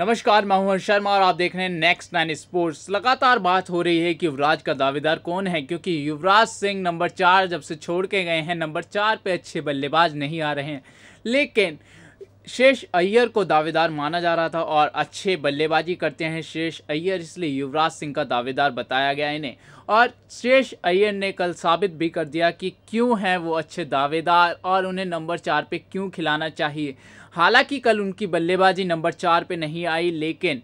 नमस्कार मैं हूं शर्मा और आप देख रहे हैं नेक्स्ट नाइन स्पोर्ट्स लगातार बात हो रही है कि युवराज का दावेदार कौन है क्योंकि युवराज सिंह नंबर चार जब से छोड़ के गए हैं नंबर चार पे अच्छे बल्लेबाज नहीं आ रहे हैं लेकिन शेष अय्यर को दावेदार माना जा रहा था और अच्छे बल्लेबाजी करते हैं शेष अय्यर इसलिए युवराज सिंह का दावेदार बताया गया इन्हें और शेष अय्यर ने कल साबित भी कर दिया कि क्यों हैं वो अच्छे दावेदार और उन्हें नंबर चार पे क्यों खिलाना चाहिए हालांकि कल उनकी बल्लेबाजी नंबर चार पे नहीं आई लेकिन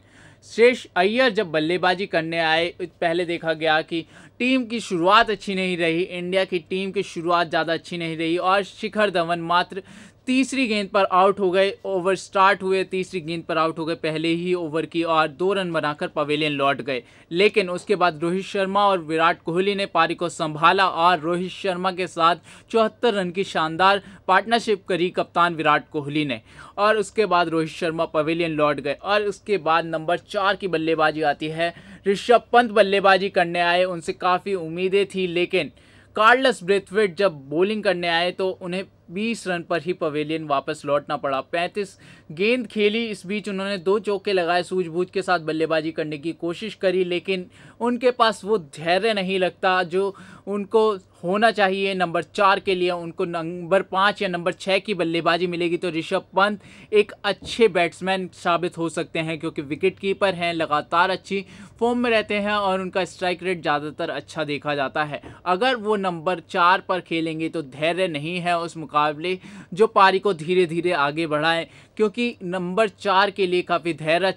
शेष अय्यर जब बल्लेबाजी करने आए पहले देखा गया कि टीम की शुरुआत अच्छी नहीं रही इंडिया की टीम की शुरुआत ज़्यादा अच्छी नहीं रही और शिखर धवन मात्र तीसरी गेंद पर आउट हो गए ओवर स्टार्ट हुए तीसरी गेंद पर आउट हो गए पहले ही ओवर की और दो रन बनाकर पवेलियन लौट गए लेकिन उसके बाद रोहित शर्मा और विराट कोहली ने पारी को संभाला और रोहित शर्मा के साथ चौहत्तर रन की शानदार पार्टनरशिप करी कप्तान विराट कोहली ने और उसके बाद रोहित शर्मा पवेलियन लौट गए और उसके बाद नंबर चार की बल्लेबाजी आती है ऋषभ पंत बल्लेबाजी करने आए उनसे काफ़ी उम्मीदें थी लेकिन कार्लस ब्रेथवेट जब बॉलिंग करने आए तो उन्हें 20 रन पर ही पवेलियन वापस लौटना पड़ा 35 गेंद खेली इस बीच उन्होंने दो चौके लगाए सूझबूझ के साथ बल्लेबाजी करने की कोशिश करी लेकिन उनके पास वो धैर्य नहीं लगता जो उनको होना चाहिए नंबर चार के लिए उनको नंबर पाँच या नंबर छः की बल्लेबाजी मिलेगी तो ऋषभ पंत एक अच्छे बैट्समैन साबित हो सकते हैं क्योंकि विकेट कीपर हैं लगातार अच्छी फॉर्म में रहते हैं और उनका स्ट्राइक रेट ज़्यादातर अच्छा देखा जाता है अगर वो नंबर चार पर खेलेंगे तो धैर्य नहीं है उस मुकाम मुकाबले जो पारी को धीरे धीरे आगे बढ़ाएं क्योंकि नंबर चार के लिए काफ़ी धैर्य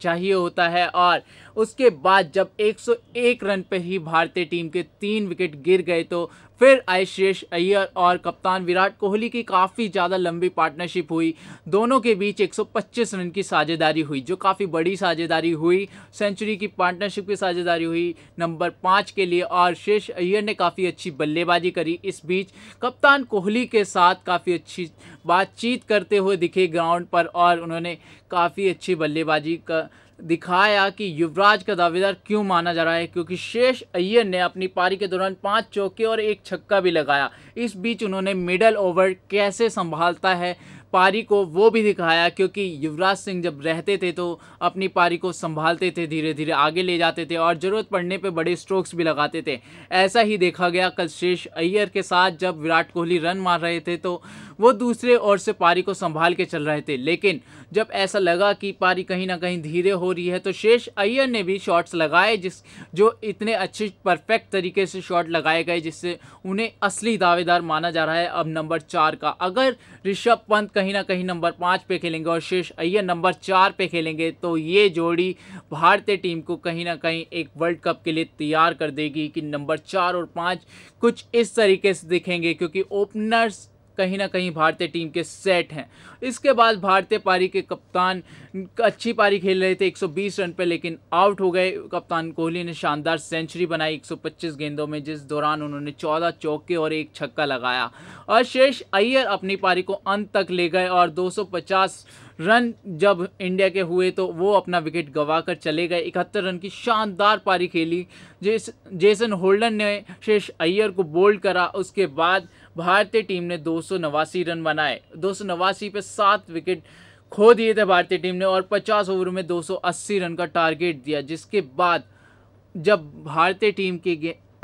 चाहिए होता है और उसके बाद जब 101 रन पर ही भारतीय टीम के तीन विकेट गिर गए तो फिर आशीष अय्यर और कप्तान विराट कोहली की काफ़ी ज़्यादा लंबी पार्टनरशिप हुई दोनों के बीच 125 रन की साझेदारी हुई जो काफ़ी बड़ी साझेदारी हुई सेंचुरी की पार्टनरशिप की साझेदारी हुई नंबर पाँच के लिए और शेष अय्यर ने काफ़ी अच्छी बल्लेबाजी करी इस बीच कप्तान कोहली के साथ काफ़ी अच्छी बातचीत करते हुए दिखे ग्राउंड पर और उन्होंने काफ़ी अच्छी बल्लेबाजी का दिखाया कि युवराज का दावेदार क्यों माना जा रहा है क्योंकि शेष अय्यर ने अपनी पारी के दौरान पांच चौके और एक छक्का भी लगाया इस बीच उन्होंने मिडल ओवर कैसे संभालता है पारी को वो भी दिखाया क्योंकि युवराज सिंह जब रहते थे तो अपनी पारी को संभालते थे धीरे धीरे आगे ले जाते थे और ज़रूरत पड़ने पर बड़े स्ट्रोक्स भी लगाते थे ऐसा ही देखा गया कल शेष अय्यर के साथ जब विराट कोहली रन मार रहे थे तो वो दूसरे ओर से पारी को संभाल के चल रहे थे लेकिन जब ऐसा लगा कि पारी कहीं ना कहीं धीरे हो रही है तो शेष अय्यर ने भी शॉट्स लगाए जिस जो इतने अच्छे परफेक्ट तरीके से शॉट लगाए गए जिससे उन्हें असली दावेदार माना जा रहा है अब नंबर चार का अगर ऋषभ पंत कहीं ना कहीं नंबर पाँच पे खेलेंगे और शेष अय्यर नंबर चार पे खेलेंगे तो ये जोड़ी भारतीय टीम को कहीं ना कहीं एक वर्ल्ड कप के लिए तैयार कर देगी कि नंबर चार और पाँच कुछ इस तरीके से दिखेंगे क्योंकि ओपनर्स कहीं ना कहीं भारतीय टीम के सेट हैं इसके बाद भारतीय पारी के कप्तान अच्छी पारी खेल रहे थे 120 रन पर लेकिन आउट हो गए कप्तान कोहली ने शानदार सेंचुरी बनाई 125 गेंदों में जिस दौरान उन्होंने 14 चौके और एक छक्का लगाया और शेष अय्यर अपनी पारी को अंत तक ले गए और दो रन जब इंडिया के हुए तो वो अपना विकेट गंवाकर चले गए इकहत्तर रन की शानदार पारी खेली जेस जेसन होल्डन ने शेष अय्यर को बोल्ड करा उसके बाद भारतीय टीम ने दो रन बनाए दो पे सात विकेट खो दिए थे भारतीय टीम ने और 50 ओवर में 280 रन का टारगेट दिया जिसके बाद जब भारतीय टीम के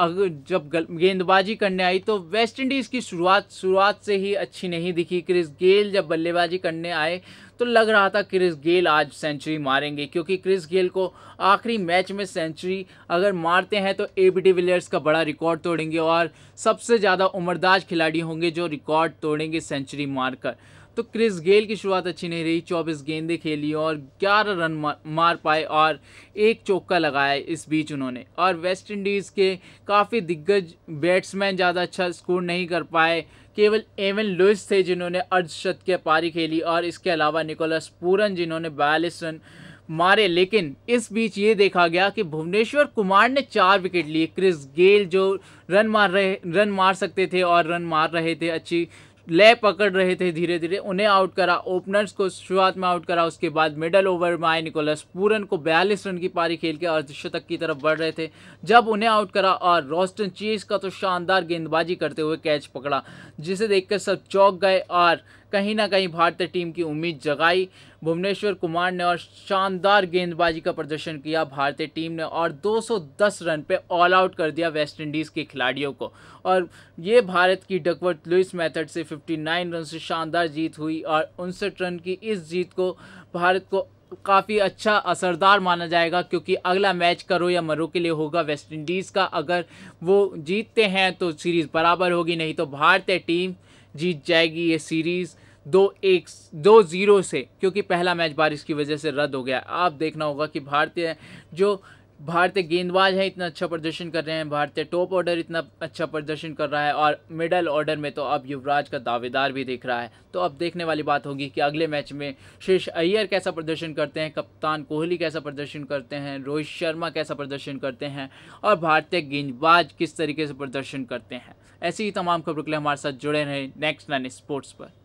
अगर जब गेंदबाजी करने आई तो वेस्ट इंडीज़ की शुरुआत शुरुआत से ही अच्छी नहीं दिखी क्रिस गेल जब बल्लेबाजी करने आए तो लग रहा था क्रिस गेल आज सेंचुरी मारेंगे क्योंकि क्रिस गेल को आखिरी मैच में सेंचुरी अगर मारते हैं तो ए बी विलियर्स का बड़ा रिकॉर्ड तोड़ेंगे और सबसे ज़्यादा उम्रदाज खिलाड़ी होंगे जो रिकॉर्ड तोड़ेंगे सेंचुरी मारकर तो क्रिस गेल की शुरुआत अच्छी नहीं रही चौबीस गेंदे खेली और ग्यारह रन मार पाए और एक चौका लगाया इस बीच उन्होंने और वेस्ट इंडीज़ के काफ़ी दिग्गज बैट्समैन ज़्यादा अच्छा स्कोर नहीं कर पाए केवल एवन लुइस थे जिन्होंने अर्धशत के पारी खेली और इसके अलावा निकोलस पूरन जिन्होंने बयालीस रन मारे लेकिन इस बीच ये देखा गया कि भुवनेश्वर कुमार ने चार विकेट लिए क्रिस गेल जो रन मार रहे रन मार सकते थे और रन मार रहे थे अच्छी ले पकड़ रहे थे धीरे धीरे उन्हें आउट करा ओपनर्स को शुरुआत में आउट करा उसके बाद मिडल ओवर में आए निकोलस पूरन को 42 रन की पारी खेल के अर्धशतक की तरफ बढ़ रहे थे जब उन्हें आउट करा और रोस्टन चीज का तो शानदार गेंदबाजी करते हुए कैच पकड़ा जिसे देखकर सब चौंक गए और कहीं ना कहीं भारतीय टीम की उम्मीद जगाई भुवनेश्वर कुमार ने और शानदार गेंदबाजी का प्रदर्शन किया भारतीय टीम ने और 210 रन पे ऑल आउट कर दिया वेस्ट इंडीज़ के खिलाड़ियों को और ये भारत की डकवर्थ लुइस मेथड से 59 रन से शानदार जीत हुई और उनसठ रन की इस जीत को भारत को काफ़ी अच्छा असरदार माना जाएगा क्योंकि अगला मैच करो या मरो के लिए होगा वेस्ट इंडीज़ का अगर वो जीतते हैं तो सीरीज़ बराबर होगी नहीं तो भारतीय टीम जीत जाएगी ये सीरीज़ दो एक दो ज़ीरो से क्योंकि पहला मैच बारिश की वजह से रद्द हो गया आप देखना होगा कि भारतीय जो भारतीय गेंदबाज हैं इतना अच्छा प्रदर्शन कर रहे हैं भारतीय टॉप ऑर्डर इतना अच्छा प्रदर्शन कर रहा है और मिडल ऑर्डर में तो अब युवराज का दावेदार भी दिख रहा है तो अब देखने वाली बात होगी कि अगले मैच में शीर्ष अय्यर कैसा प्रदर्शन करते हैं कप्तान कोहली कैसा प्रदर्शन करते हैं रोहित शर्मा कैसा प्रदर्शन करते हैं और भारतीय गेंदबाज किस तरीके से प्रदर्शन करते हैं ऐसी ही तमाम खबरों के लिए हमारे साथ जुड़े रहे नेक्स्ट नाइन स्पोर्ट्स पर